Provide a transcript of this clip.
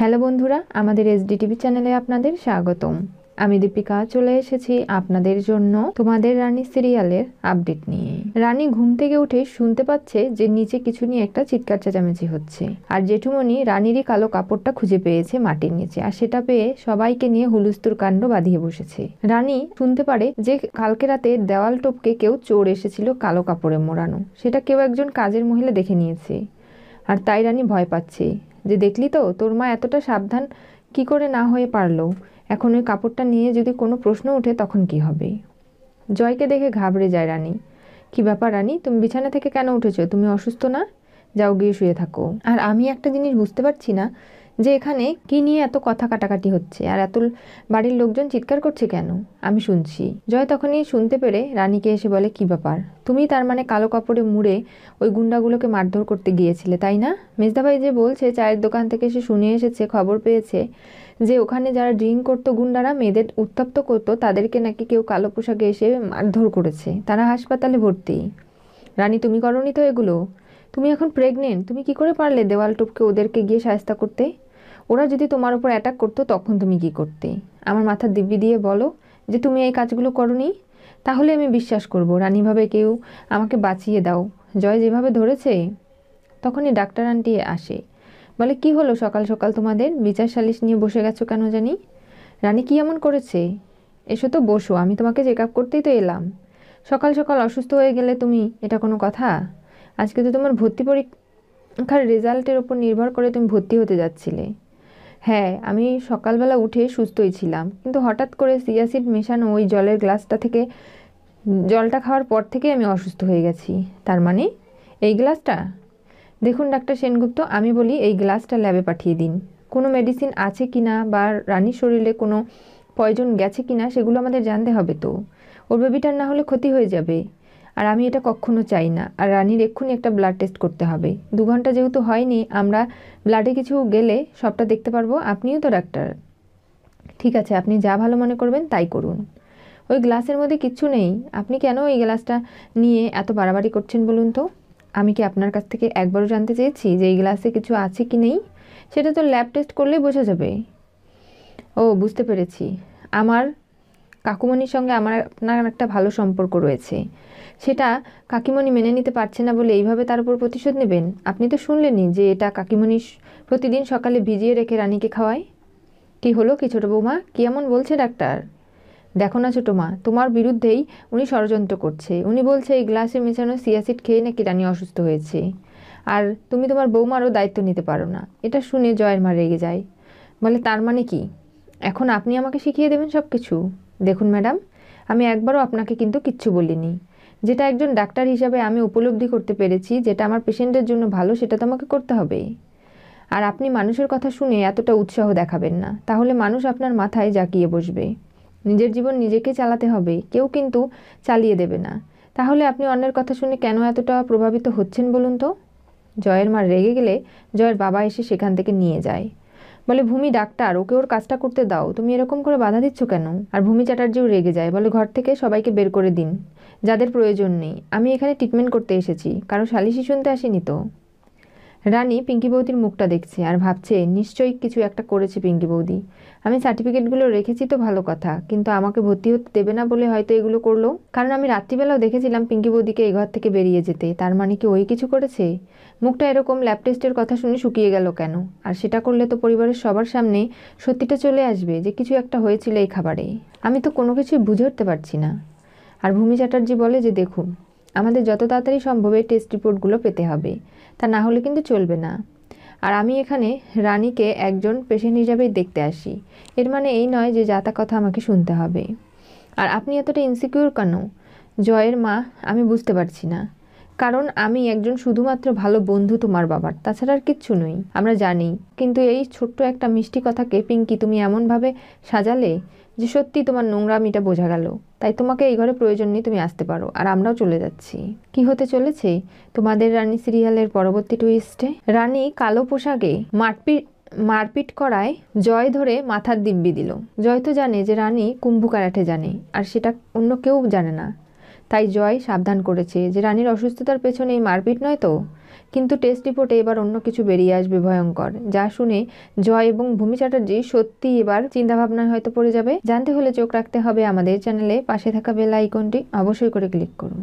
hello বন্ধুরা আমাদের SD TV চ্যানেলে আপনাদের স্বাগতম আমি দীপিকা চলে এসেছি আপনাদের জন্য তোমাদের রানী সিরিয়ালের আপডেট নিয়ে রানী ঘুম থেকে উঠে শুনতে পাচ্ছে যে নিচে কিছু নিয়ে একটা চিৎকার চেঁচামেচি হচ্ছে আর জেঠুমণি রানীরই কালো কাপড়টা খুঁজে পেয়েছে মাটির নিচে আর সেটা পেয়ে সবাইকে নিয়ে হুলুস্তুর কাণ্ড বাঁধিয়ে বসেছে রানী শুনতে পারে যে কালকে রাতে দেওয়াল টোপকে কেউ চোর এসেছিল কালো কাপড়ে মোড়ানো সেটা কেউ একজন কাজের মহিলা দেখে নিয়েছে আর তাই রানী ভয় পাচ্ছে যে দেখলি তো তোর মা এতটা সাবধান কি করে না হয়ে পারল এখন ওই কাপড়টা নিয়ে যদি কোনো প্রশ্ন ওঠে তখন কি হবে জয়কে দেখে ঘাবড়ে যায় রানী কি ব্যাপার রানী তুমি বিছানা থেকে কেন উঠেছো তুমি অসুস্থ না যাও গিয়ে শুয়ে থাকো আর আমি একটা জিনিস বুঝতে পারছি না যে এখানে কি নিয়ে এত কথা কাটাকাটি হচ্ছে আর এত বাড়ির লোকজন চিৎকার করছে কেন আমি শুনছি জয় তখনই শুনতে পেরে রানীকে এসে বলে কি ব্যাপার তুমি তার মানে কালো কাপড়ে মুড়ে ওই গুন্ডাগুলোকে মারধর করতে গিয়েছিলে তাই না মেজদাভাই যে বলছে চায়ের দোকান থেকে সে শুনে এসেছে খবর পেয়েছে যে ওখানে যারা ড্রিঙ্ক করতো গুন্ডারা মেয়েদের উত্তপ্ত করতো তাদেরকে নাকি কেউ কালো পোশাকে এসে মারধর করেছে তারা হাসপাতালে ভর্তি রানী তুমি করনি তো এগুলো তুমি এখন প্রেগনেন্ট তুমি কি করে পারলে দেওয়াল টুপকে ওদেরকে গিয়ে সায়স্তা করতে ওরা যদি তোমার উপর অ্যাটাক করতো তখন তুমি কি করতে আমার মাথা দিব্যি দিয়ে বলো যে তুমি এই কাজগুলো করনি তাহলে আমি বিশ্বাস করব রানীভাবে কেউ আমাকে বাঁচিয়ে দাও জয় যেভাবে ধরেছে তখনই ডাক্তার আন্টি আসে বলে কি হলো সকাল সকাল তোমাদের বিচার সালিশ নিয়ে বসে গেছো কেন জানি রানী কি এমন করেছে এসো তো বসো আমি তোমাকে চেক আপ করতেই তো এলাম সকাল সকাল অসুস্থ হয়ে গেলে তুমি এটা কোনো কথা আজকে তো তোমার ভর্তি পরীক্ষার রেজাল্টের ওপর নির্ভর করে তুমি ভর্তি হতে যাচ্ছিলে হ্যাঁ আমি সকালবেলা উঠে সুস্থই ছিলাম কিন্তু হঠাৎ করে সিয়াসিড মেশানো ওই জলের গ্লাসটা থেকে জলটা খাওয়ার পর থেকে আমি অসুস্থ হয়ে গেছি তার মানে এই গ্লাসটা দেখুন ডাক্তার সেনগুপ্ত আমি বলি এই গ্লাসটা ল্যাবে পাঠিয়ে দিন কোনো মেডিসিন আছে কি না বা রানীর শরীরে কোনো পয়জন গেছে কি না সেগুলো আমাদের জানতে হবে তো ওর বেবিটার না হলে ক্ষতি হয়ে যাবে আর আমি এটা কখনও চাই না আর রানীর এক্ষুনি একটা ব্লাড টেস্ট করতে হবে দু ঘন্টা যেহেতু হয়নি আমরা ব্লাডে কিছু গেলে সবটা দেখতে পারবো আপনিও তো ডাক্তার ঠিক আছে আপনি যা ভালো মনে করবেন তাই করুন ওই গ্লাসের মধ্যে কিচ্ছু নেই আপনি কেন এই গ্লাসটা নিয়ে এত বাড়াবাড়ি করছেন বলুন তো আমি কি আপনার কাছ থেকে একবারও জানতে চেয়েছি যে এই গ্লাসে কিছু আছে কি নেই সেটা তো ল্যাব টেস্ট করলেই বোঝা যাবে ও বুঝতে পেরেছি আমার কাকুমণির সঙ্গে আমার আপনার একটা ভালো সম্পর্ক রয়েছে সেটা কাকিমণি মেনে নিতে পারছে না বলে এইভাবে তার উপর প্রতিশোধ নেবেন আপনি তো শুনলেনই যে এটা কাকিমণি প্রতিদিন সকালে ভিজিয়ে রেখে রানীকে খাওয়ায় কি হলো কি ছোটো বৌমা কী এমন বলছে ডাক্তার দেখো না ছোটো মা তোমার বিরুদ্ধেই উনি ষড়যন্ত্র করছে উনি বলছে এই গ্লাসে মেশানো সিয়াসিড খেয়ে নাকি রানী অসুস্থ হয়েছে আর তুমি তোমার বৌমারও দায়িত্ব নিতে পারো না এটা শুনে জয়ের মা রেগে যায় বলে তার মানে কি এখন আপনি আমাকে শিখিয়ে দেবেন সব কিছু দেখুন ম্যাডাম আমি একবারও আপনাকে কিন্তু কিচ্ছু বলিনি যেটা একজন ডাক্তার হিসাবে আমি উপলব্ধি করতে পেরেছি যেটা আমার পেশেন্টের জন্য ভালো সেটা তো আমাকে করতে হবে আর আপনি মানুষের কথা শুনে এতটা উৎসাহ দেখাবেন না তাহলে মানুষ আপনার মাথায় জাকিয়ে বসবে নিজের জীবন নিজেকে চালাতে হবে কেউ কিন্তু চালিয়ে দেবে না তাহলে আপনি অন্যের কথা শুনে কেন এতটা প্রভাবিত হচ্ছেন বলুন তো জয়ের মা রেগে গেলে জয়ের বাবা এসে সেখান থেকে নিয়ে যায় বলে ভূমি ডাক্তার ওকে ওর কাজটা করতে দাও তুমি এরকম করে বাধা দিচ্ছ কেন আর ভূমি চ্যাটার্জিও রেগে যায় বলে ঘর থেকে সবাইকে বের করে দিন যাদের প্রয়োজন নেই আমি এখানে ট্রিটমেন্ট করতে এসেছি কারো সালিশি শুনতে আসিনি তো রানী পিঙ্কি বৌদির মুখটা দেখছে আর ভাবছে নিশ্চয়ই কিছু একটা করেছে পিঙ্কি বৌদি আমি সার্টিফিকেটগুলো রেখেছি তো ভালো কথা কিন্তু আমাকে ভর্তি হতে দেবে না বলে হয়তো এগুলো করলো কারণ আমি রাত্রিবেলাও দেখেছিলাম পিঙ্কি বৌদিকে এই ঘর থেকে বেরিয়ে যেতে তার মানে কি ওই কিছু করেছে মুখটা এরকম ল্যাব টেস্টের কথা শুনে শুকিয়ে গেল কেন আর সেটা করলে তো পরিবারের সবার সামনে সত্যিটা চলে আসবে যে কিছু একটা হয়েছিল এই খাবারে আমি তো কোনো কিছুই বুঝে উঠতে পারছি না আর ভূমি চ্যাটার্জি বলে যে দেখুন আমাদের যত তাড়াতাড়ি সম্ভব এই টেস্ট রিপোর্টগুলো পেতে হবে তা না হলে কিন্তু চলবে না আর আমি এখানে রানীকে একজন পেশেন্ট হিসাবেই দেখতে আসি এর মানে এই নয় যে যা তা কথা আমাকে শুনতে হবে আর আপনি এতটা ইনসিকিউর কেন জয়ের মা আমি বুঝতে পারছি না কারণ আমি একজন শুধুমাত্র ভালো বন্ধু তোমার বাবার তাছাড়া আর কিচ্ছু নই আমরা জানি কিন্তু এই ছোট্ট একটা মিষ্টি কথাকে পিঙ্কি তুমি এমনভাবে সাজালে যে সত্যি তোমার নোংরামিটা বোঝা গেল তাই তোমাকে এই ঘরে প্রয়োজন নেই তুমি আসতে পারো আর আমরাও চলে যাচ্ছি কি হতে চলেছে তোমাদের রানী সিরিয়ালের পরবর্তী টুইস্টে রানী কালো পোশাকে মারপিট মারপিট করায় জয় ধরে মাথার দিব্যি দিল জয় তো জানে যে রানী কুম্ভু কারাটে জানে আর সেটা অন্য কেউ জানে না তাই জয় সাবধান করেছে যে রানীর অসুস্থতার পেছনে এই মারপিট নয় তো কিন্তু টেস্ট রিপোর্টে এবার অন্য কিছু বেরিয়ে আসবে ভয়ঙ্কর যা শুনে জয় এবং ভূমি চ্যাটার্জি সত্যি এবার চিন্তাভাবনায় হয়তো পড়ে যাবে জানতে হলে চোখ রাখতে হবে আমাদের চ্যানেলে পাশে থাকা বেল আইকনটি অবশ্যই করে ক্লিক করুন